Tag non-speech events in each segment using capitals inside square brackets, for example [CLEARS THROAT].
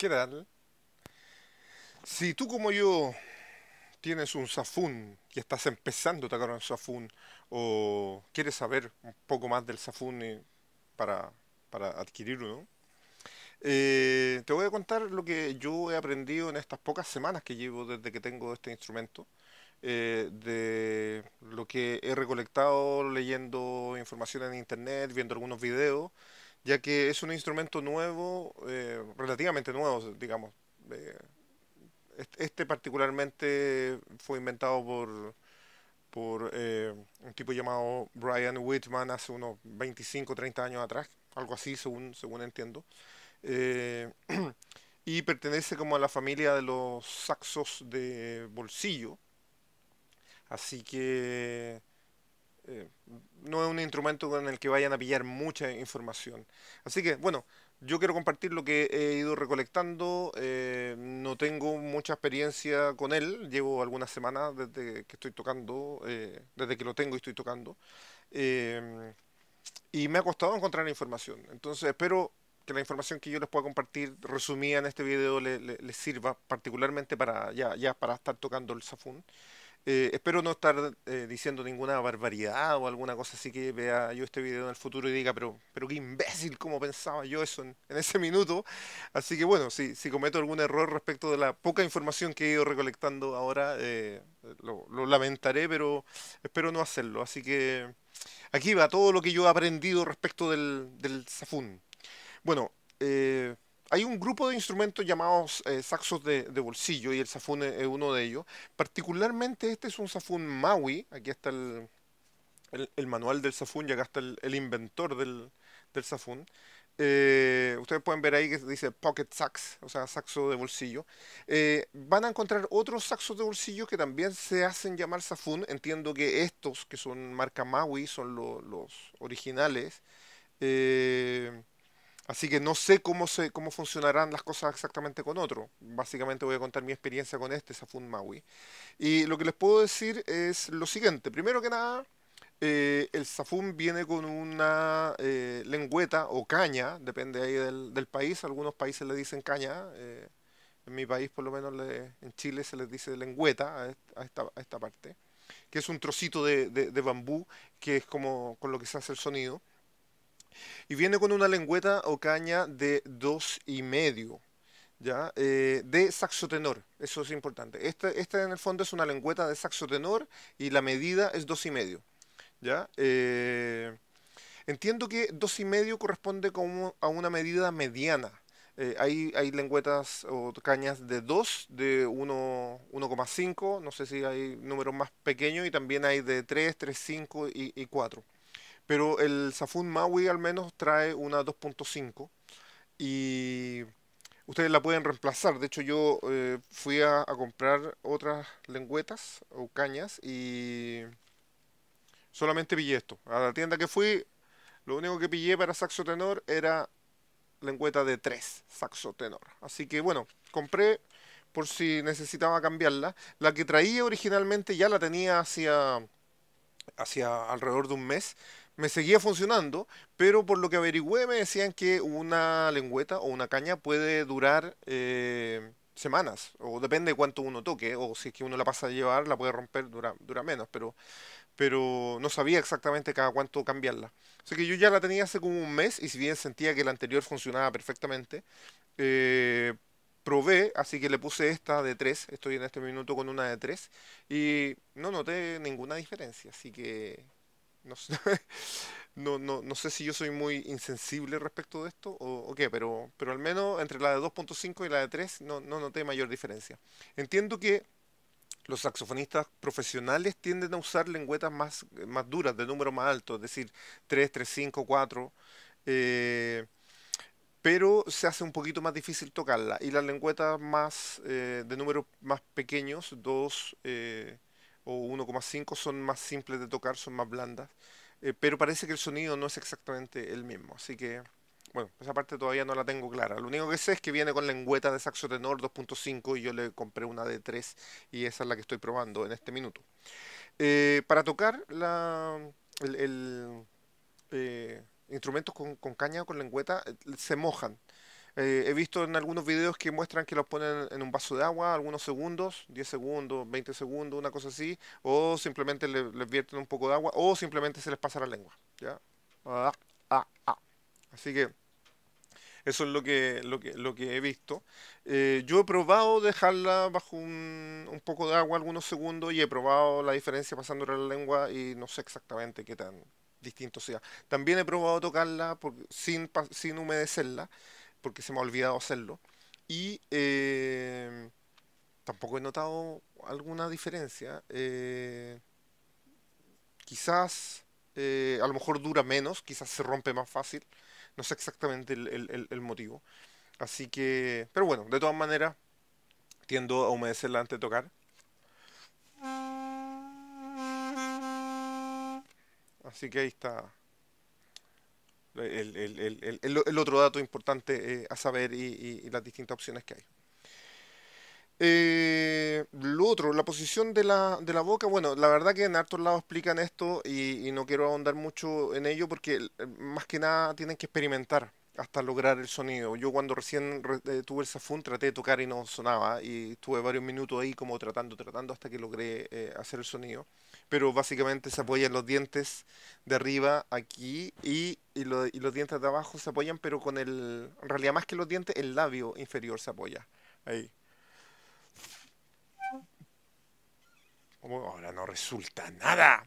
¿Qué tal? Si tú como yo tienes un Safun y estás empezando a tocar un Safun o quieres saber un poco más del Safun eh, para, para eh, te voy a contar lo que yo he aprendido en estas pocas semanas que llevo desde que tengo este instrumento, eh, de lo que he recolectado leyendo información en internet, viendo algunos videos ya que es un instrumento nuevo, eh, relativamente nuevo, digamos. Eh, este particularmente fue inventado por, por eh, un tipo llamado Brian Whitman hace unos 25, o 30 años atrás, algo así según, según entiendo. [CLEARS THROAT] y pertenece como a la familia de los saxos de bolsillo. Así que eh, no es un instrumento con el que vayan a pillar mucha información. Así que, bueno, yo quiero compartir lo que he ido recolectando. Eh, no tengo mucha experiencia con él. Llevo algunas semanas desde que estoy tocando, eh, desde que lo tengo y estoy tocando. y me ha costado encontrar información. Entonces espero que la información que yo les pueda compartir resumida en este video les sirva particularmente para ya, ya para estar tocando el safún. Eh, espero no estar eh, diciendo ninguna barbaridad o alguna cosa así que vea yo este video en el futuro y diga, pero, pero qué imbécil, cómo pensaba yo eso en, ese minuto. Así que bueno, si, si cometo algún error respecto de la poca información que he ido recolectando ahora, eh, lo, lamentaré, pero espero no hacerlo. Así que aquí va todo lo que yo he aprendido respecto del, del Safun. Bueno, eh, hay un grupo de instrumentos llamados eh, saxos de, bolsillo y el safún es, uno de ellos. Particularmente este es un safún Maui. Aquí está el, manual del safún y acá está el, inventor del, del eh, ustedes pueden ver ahí que dice pocket sax, o sea, saxo de bolsillo. Eh, van a encontrar otros saxos de bolsillo que también se hacen llamar safún. Entiendo que estos, que son marca Maui, son los originales. Eh, Así que no sé cómo, se, cómo funcionarán las cosas exactamente con otro. Básicamente voy a contar mi experiencia con este Safun Maui. Y lo que les puedo decir es lo siguiente. Primero que nada, eh, el Safun viene con una eh, lengüeta o caña, depende ahí del, del, país. Algunos países le dicen caña. Eh, en mi país, por lo menos en Chile, se les dice lengüeta a esta, a esta parte. Que es un trocito de, de, de bambú, que es como con lo que se hace el sonido. Y viene con una lengüeta o caña de dos y medio, ¿ya? Eh, de saxotenor, eso es importante. Esta este en el fondo es una lengüeta de saxotenor y la medida es dos y medio, eh, entiendo que dos y medio corresponde a una medida mediana. Eh, hay, lengüetas o cañas de 2, de 1,5, no sé si hay números más pequeños, y también hay de 3, 3, 5 y 4. Pero el Safun Maui al menos trae una 2.5 y ustedes la pueden reemplazar. De hecho, yo eh, fui a, comprar otras lengüetas o cañas y solamente pillé esto. A la tienda que fui, lo único que pillé para saxo tenor era lengüeta de 3 saxo tenor. Así que bueno, compré por si necesitaba cambiarla. La que traía originalmente ya la tenía hacia alrededor de un mes me seguía funcionando, pero por lo que averigüé me decían que una lengüeta o una caña puede durar eh, semanas, o depende de cuánto uno toque, o si es que uno la pasa a llevar, la puede romper, dura, dura menos, pero, pero no sabía exactamente cada cuánto cambiarla. Así que yo ya la tenía hace como un mes, y si bien sentía que la anterior funcionaba perfectamente, eh, probé, así que le puse esta de 3, estoy en este minuto con una de 3, y no noté ninguna diferencia, así que [LAUGHS] No, no, no, sé si yo soy muy insensible respecto de esto o, qué, pero, pero al menos entre la de 2.5 y la de 3 no, no noté mayor diferencia. Entiendo que los saxofonistas profesionales tienden a usar lengüetas más, más duras, de número más alto, es decir, 3, 3, 5, 4. pero se hace un poquito más difícil tocarla. Y las lengüetas más eh, de número más pequeños, 2, o 1,5 son más simples de tocar, son más blandas, eh, pero parece que el sonido no es exactamente el mismo, así que bueno, esa parte todavía no la tengo clara. Lo único que sé es que viene con lengüeta de saxo tenor 2.5 y yo le compré una de 3 y esa es la que estoy probando en este minuto. Eh, para tocar la, el, eh, instrumentos con, con, caña o con lengüeta se mojan. Eh, he visto en algunos videos que muestran que los ponen en un vaso de agua algunos segundos, 10 segundos, 20 segundos, una cosa así, o simplemente le, les vierten un poco de agua, o simplemente se les pasa la lengua. ¿ya? Ah, ah, ah. Así que eso es lo que, lo que, lo que he visto. Eh, yo he probado dejarla bajo un, un, poco de agua algunos segundos y he probado la diferencia pasándole la lengua y no sé exactamente qué tan distinto sea. También he probado tocarla sin, sin humedecerla porque se me ha olvidado hacerlo. Y eh, tampoco he notado alguna diferencia. Eh, quizás eh, a lo mejor dura menos, quizás se rompe más fácil. No sé exactamente el motivo. Así que, pero bueno, de todas maneras, tiendo a humedecerla antes de tocar. Así que ahí está el, el, el, el otro dato importante eh, a saber y, las distintas opciones que hay. Eh, lo otro, la posición de la, de la, boca, bueno, la verdad que en hartos lados explican esto y, no quiero ahondar mucho en ello porque eh, más que nada tienen que experimentar hasta lograr el sonido. Yo cuando recién tuve el safún traté de tocar y no sonaba y estuve varios minutos ahí como tratando, tratando hasta que logré hacer el sonido pero básicamente se apoyan los dientes de arriba aquí y, los dientes de abajo se apoyan, pero con el, en realidad más que los dientes, el labio inferior se apoya. Ahí. Oh, ahora no resulta nada.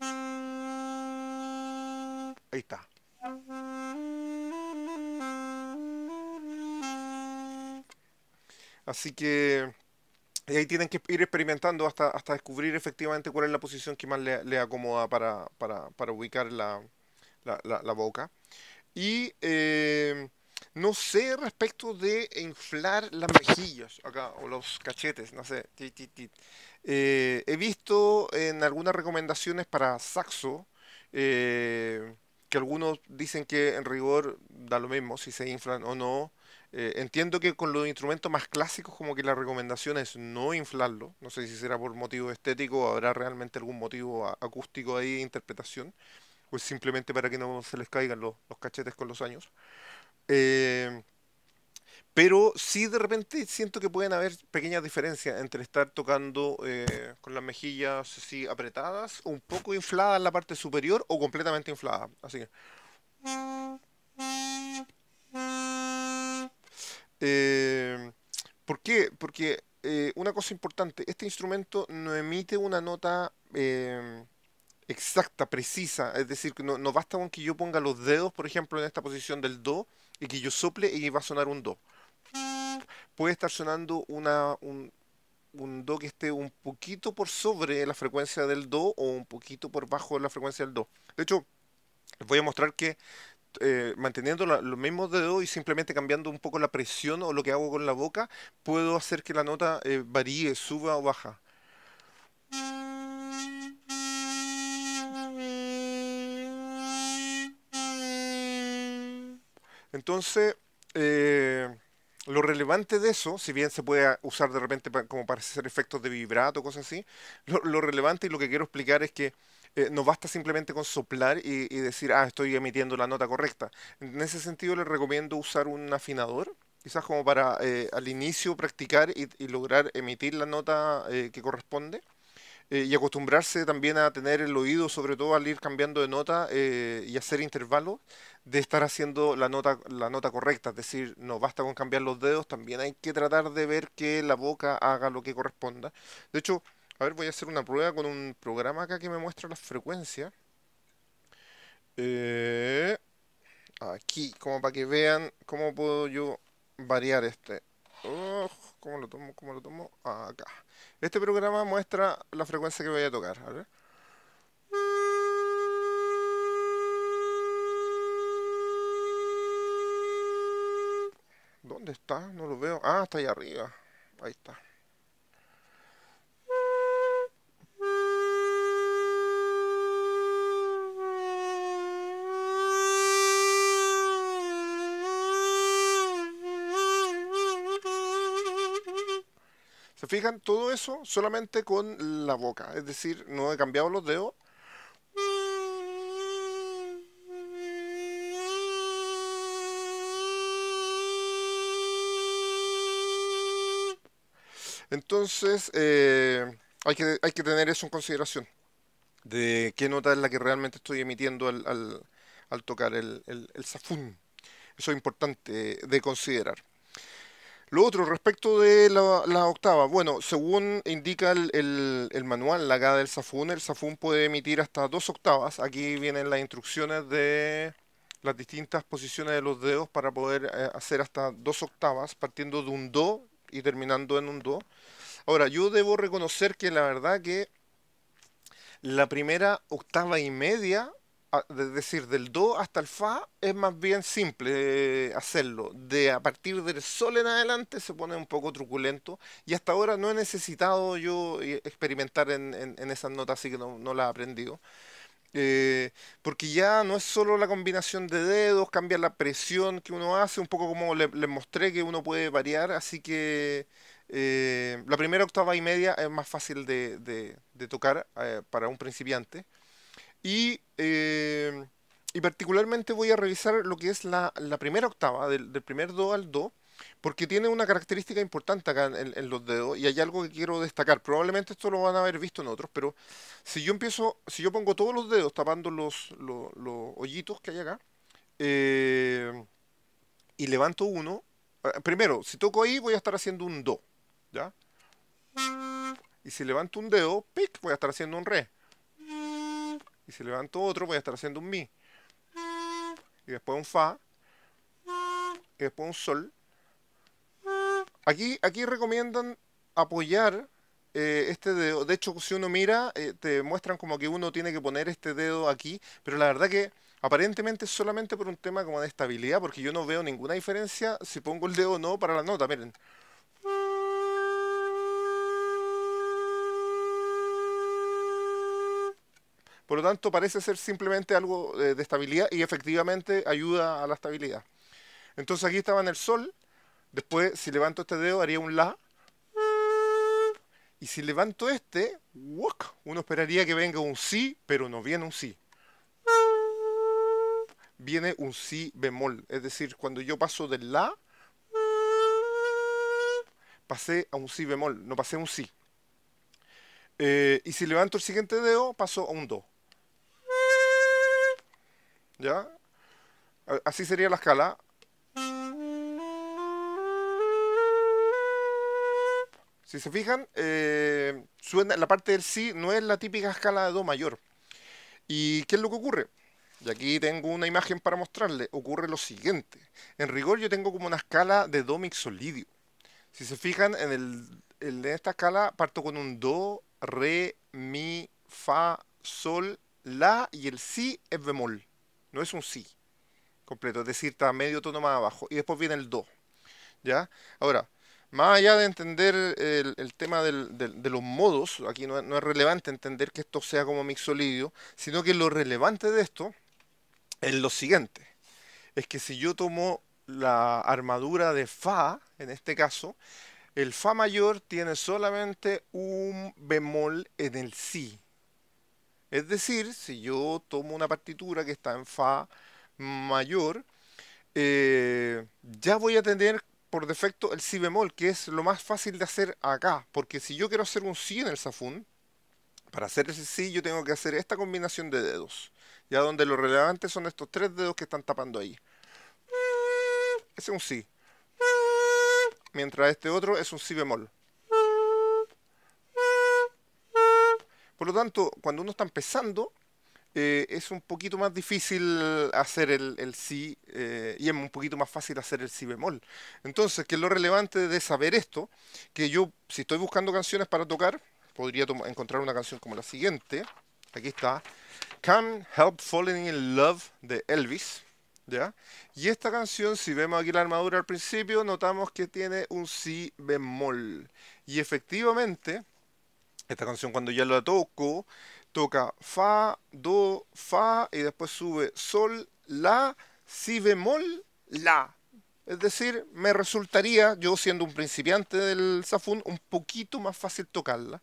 Ahí está. Así que... Y ahí tienen que ir experimentando hasta, hasta descubrir efectivamente cuál es la posición que más le, acomoda para, para, para ubicar la, la, la, boca. Y eh, no sé respecto de inflar las mejillas acá, o los cachetes, no sé. Eh, he visto en algunas recomendaciones para saxo eh, que algunos dicen que en rigor da lo mismo si se inflan o no. Eh, entiendo que con los instrumentos más clásicos como que la recomendación es no inflarlo, no sé si será por motivo estético o habrá realmente algún motivo acústico ahí de interpretación, o simplemente para que no se les caigan los, cachetes con los años. Eh, pero sí de repente siento que pueden haber pequeñas diferencias entre estar tocando eh, con las mejillas así apretadas, un poco infladas en la parte superior o completamente infladas, así que... Eh, ¿Por qué? Porque eh, una cosa importante, este instrumento no emite una nota eh, exacta, precisa, es decir, no, no basta con que yo ponga los dedos, por ejemplo, en esta posición del do, y que yo sople y va a sonar un do. Puede estar sonando una, un, un do que esté un poquito por sobre la frecuencia del do o un poquito por bajo de la frecuencia del do. De hecho, les voy a mostrar que eh, manteniendo los mismos dedos y simplemente cambiando un poco la presión o lo que hago con la boca, puedo hacer que la nota eh, varíe, suba o baja. Entonces, eh, lo relevante de eso, si bien se puede usar de repente como para hacer efectos de vibrato, cosas así, lo relevante y lo que quiero explicar es que eh, no basta simplemente con soplar y, decir, ah, estoy emitiendo la nota correcta. En ese sentido, les recomiendo usar un afinador, quizás como para eh, al inicio practicar y, lograr emitir la nota eh, que corresponde. y acostumbrarse también a tener el oído, sobre todo al ir cambiando de nota y hacer intervalos, de estar haciendo la nota, la nota correcta. Es decir, no basta con cambiar los dedos, también hay que tratar de ver que la boca haga lo que corresponda. De hecho, a ver, voy a hacer una prueba con un programa acá que me muestra las frecuencias. Eh, aquí, como para que vean cómo puedo yo variar este. Oh, ¿Cómo lo tomo? ¿Cómo lo tomo? Acá. Este programa muestra la frecuencia que voy a tocar. A ver. ¿Dónde está? No lo veo. Ah, está ahí arriba. Ahí está. fijan, todo eso solamente con la boca. Es decir, no he cambiado los dedos. Entonces, eh, hay, que, tener eso en consideración, de qué nota es la que realmente estoy emitiendo al, tocar el, el, Eso es importante de considerar. Lo otro, respecto de la, octava, bueno, según indica el, manual, la GADA del SAFUN, el SAFUN puede emitir hasta dos octavas. Aquí vienen las instrucciones de las distintas posiciones de los dedos para poder eh, hacer hasta dos octavas, partiendo de un do y terminando en un do. Ahora, yo debo reconocer que la verdad que la primera octava y media es decir, del do hasta el fa es más bien simple eh, hacerlo. De a partir del sol en adelante se pone un poco truculento y hasta ahora no he necesitado yo eh, experimentar en, en, esas notas, así que no, la las he aprendido. Eh, porque ya no es solo la combinación de dedos, cambia la presión que uno hace, un poco como les mostré que uno puede variar, así que la primera octava y media es más fácil de, tocar para un principiante. Eh, y, particularmente voy a revisar lo que es la, primera octava, del, primer do al do, porque tiene una característica importante acá en, los dedos y hay algo que quiero destacar. Probablemente esto lo van a haber visto en otros, pero si yo empiezo, si yo pongo todos los dedos tapando los, los, hoyitos que hay acá eh, y levanto uno, eh, primero, si toco ahí voy a estar haciendo un do, ¿ya? Y si levanto un dedo, pic, voy a estar haciendo un re y si levanto otro voy a estar haciendo un mi. Y después un fa. Y después un sol. Aquí, aquí recomiendan apoyar eh, este dedo. De hecho, si uno mira, eh, te muestran como que uno tiene que poner este dedo aquí. Pero la verdad que aparentemente es solamente por un tema como de estabilidad, porque yo no veo ninguna diferencia si pongo el dedo o no para la nota. Miren. Por lo tanto, parece ser simplemente algo eh, de, estabilidad y efectivamente ayuda a la estabilidad. Entonces aquí estaba en el sol. Después, si levanto este dedo, haría un la. Y si levanto este, uno esperaría que venga un si, pero no viene un si. Viene un si bemol. Es decir, cuando yo paso del la, pasé a un si bemol, no pasé a un si. Eh, y si levanto el siguiente dedo, paso a un do. ¿Ya? Así sería la escala. Si se fijan, eh, suena, la parte del Si no es la típica escala de Do mayor. ¿Y qué es lo que ocurre? Y aquí tengo una imagen para mostrarle. Ocurre lo siguiente. En rigor yo tengo como una escala de Do mixolidio. Si se fijan, en, el, en esta escala parto con un Do, Re, Mi, Fa, Sol, La y el Si es bemol. No es un si completo, es decir, está medio tono más abajo. Y después viene el do. ¿Ya? Ahora, más allá de entender el, tema de los modos, aquí no, no, es relevante entender que esto sea como mixolidio, sino que lo relevante de esto es lo siguiente. Es que si yo tomo la armadura de Fa, en este caso, el Fa mayor tiene solamente un bemol en el Si. Es decir, si yo tomo una partitura que está en Fa mayor, eh, ya voy a tener por defecto el Si bemol, que es lo más fácil de hacer acá. Porque si yo quiero hacer un Si en el Safún, para hacer ese Si yo tengo que hacer esta combinación de dedos. Ya donde lo relevante son estos tres dedos que están tapando ahí. Ese es un Si. Mientras este otro es un Si bemol. Por lo tanto, cuando uno está empezando, eh, es un poquito más difícil hacer el, el si eh, y es un poquito más fácil hacer el si bemol. Entonces, que es lo relevante de saber esto? Que yo, si estoy buscando canciones para tocar, podría encontrar una canción como la siguiente. Aquí está. Can't Help Falling in Love de Elvis. ¿Ya? Y esta canción, si vemos aquí la armadura al principio, notamos que tiene un si bemol. Y efectivamente, esta canción cuando ya la toco, toca Fa, Do, Fa y después sube Sol, La, Si bemol, La. Es decir, me resultaría, yo siendo un principiante del safun, un poquito más fácil tocarla.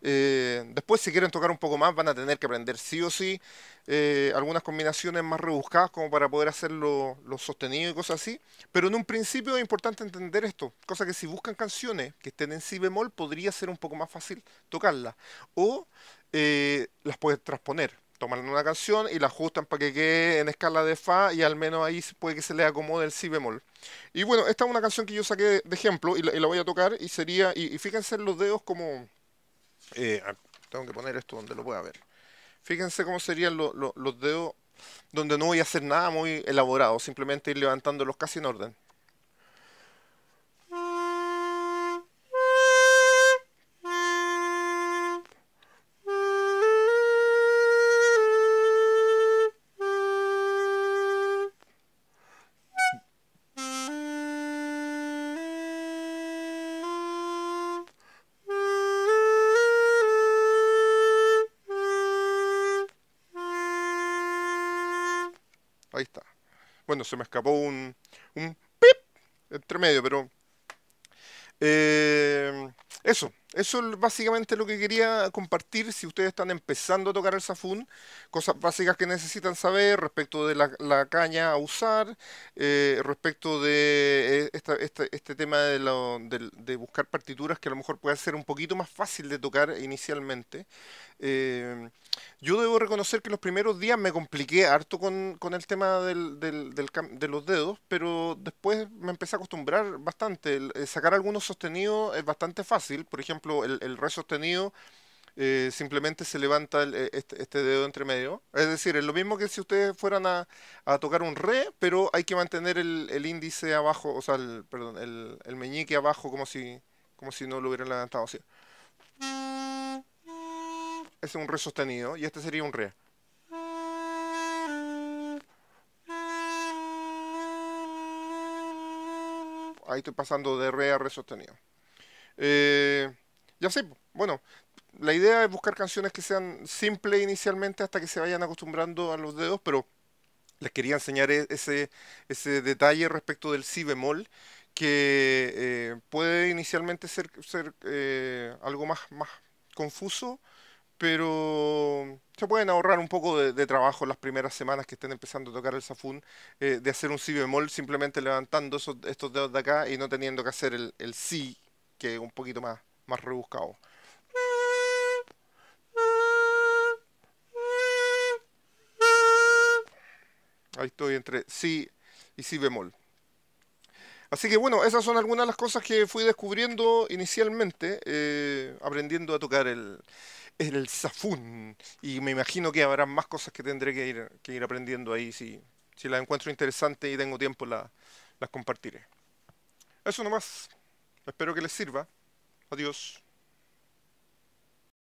Eh, después, si quieren tocar un poco más, van a tener que aprender sí o sí eh, algunas combinaciones más rebuscadas como para poder hacer lo sostenidos y cosas así. Pero en un principio es importante entender esto, cosa que si buscan canciones que estén en si bemol, podría ser un poco más fácil tocarlas. O eh, las puedes transponer toman una canción y la ajustan para que quede en escala de fa y al menos ahí puede que se le acomode el si bemol. Y bueno, esta es una canción que yo saqué de ejemplo y la, voy a tocar y sería, y, fíjense los dedos como... Eh, ah, tengo que poner esto donde lo pueda ver. Fíjense cómo serían los dedos donde no voy a hacer nada muy elaborado, simplemente ir levantándolos casi en orden. está. Bueno, se me escapó un, un pip entre medio, pero... Eh, eso. Eso es básicamente lo que quería compartir si ustedes están empezando a tocar el safún, cosas básicas que necesitan saber respecto de la, caña a usar, eh, respecto de eh, este tema de, buscar partituras que a lo mejor puede ser un poquito más fácil de tocar inicialmente. Eh, yo debo reconocer que los primeros días me compliqué harto con, el tema de los dedos, pero después me empecé a acostumbrar bastante. sacar algunos sostenidos es bastante fácil, por ejemplo, el, re sostenido eh, simplemente se levanta e, este, este, dedo entre medio. Es decir, es lo mismo que si ustedes fueran a, tocar un re, pero hay que mantener el, índice abajo, o sea, el, perdón, el, meñique abajo como si, como si no lo hubieran levantado. Así. Es un re sostenido y este sería un re. Ahí estoy pasando de re a re sostenido. Eh, ya sé, bueno, la idea es buscar canciones que sean simples inicialmente hasta que se vayan acostumbrando a los dedos, pero les quería enseñar e-, ese, ese detalle respecto del si bemol que eh, puede inicialmente ser, ser eh, algo más, más confuso, pero se pueden ahorrar un poco de, trabajo trabajo las primeras semanas que estén empezando a tocar el safun, eh, de hacer un si bemol simplemente levantando esos, estos dedos de acá y no teniendo que hacer el, el si, que es un poquito más más rebuscado. Ahí estoy entre si y si bemol. Así que bueno, esas son algunas de las cosas que fui descubriendo inicialmente, eh, aprendiendo a tocar el, el Y me imagino que habrá más cosas que tendré que ir, que ir aprendiendo ahí. Si, si las encuentro interesantes y tengo tiempo, las compartiré. Eso nomás. Espero que les sirva. Adiós.